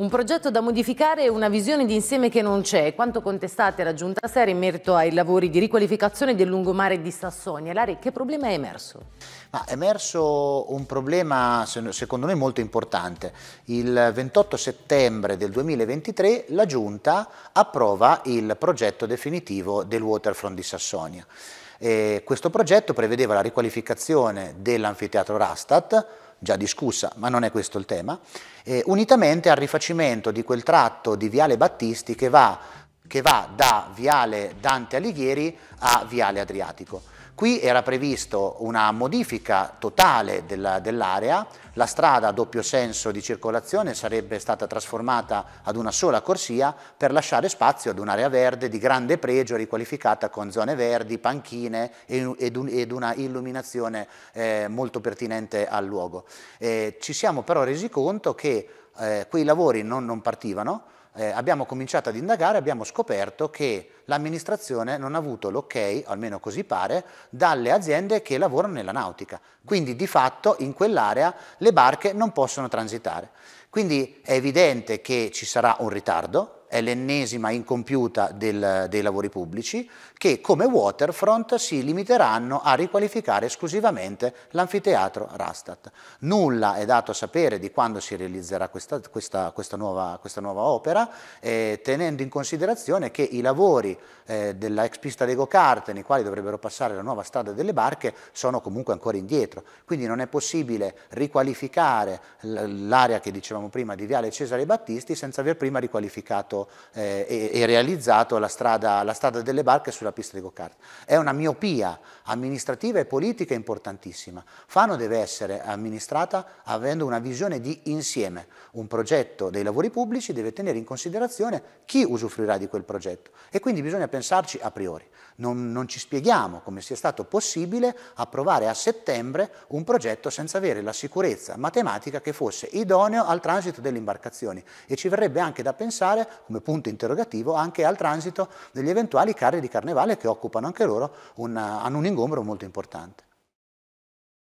Un progetto da modificare e una visione d'insieme che non c'è. Quanto contestate la Giunta Serie in merito ai lavori di riqualificazione del lungomare di Sassonia? Lari, che problema è emerso? Ma è emerso un problema secondo me molto importante. Il 28 settembre del 2023 la Giunta approva il progetto definitivo del Waterfront di Sassonia. E eh, questo progetto prevedeva la riqualificazione dell'anfiteatro Rastat già discussa, ma non è questo il tema, eh, unitamente al rifacimento di quel tratto di Viale Battisti che va, che va da Viale Dante Alighieri a Viale Adriatico. Qui era previsto una modifica totale della, dell'area, la strada a doppio senso di circolazione sarebbe stata trasformata ad una sola corsia per lasciare spazio ad un'area verde di grande pregio riqualificata con zone verdi, panchine ed, un, ed una illuminazione eh, molto pertinente al luogo. Eh, ci siamo però resi conto che eh, quei lavori non, non partivano, eh, abbiamo cominciato ad indagare abbiamo scoperto che l'amministrazione non ha avuto l'ok, almeno così pare, dalle aziende che lavorano nella nautica. Quindi di fatto in quell'area le barche non possono transitare. Quindi è evidente che ci sarà un ritardo, è l'ennesima incompiuta del, dei lavori pubblici, che come waterfront si limiteranno a riqualificare esclusivamente l'anfiteatro Rastat. Nulla è dato a sapere di quando si realizzerà questa, questa, questa, nuova, questa nuova, opera, eh, tenendo in considerazione che i lavori eh, della ex pista dei go-kart, nei quali dovrebbero passare la nuova strada delle barche, sono comunque ancora indietro. Quindi non è possibile riqualificare l'area che dicevamo prima di Viale Cesare Battisti senza aver prima riqualificato pensato eh, e, e, realizzato la strada, la strada, delle barche sulla pista di go-kart. È una miopia amministrativa e politica importantissima. Fano deve essere amministrata avendo una visione di insieme. Un progetto dei lavori pubblici deve tenere in considerazione chi usufruirà di quel progetto e quindi bisogna pensarci a priori. non, non ci spieghiamo come sia stato possibile approvare a settembre un progetto senza avere la sicurezza matematica che fosse idoneo al transito delle imbarcazioni e ci verrebbe anche da pensare come punto interrogativo anche al transito degli eventuali carri di carnevale che occupano anche loro un, eh, hanno un ingombro molto importante.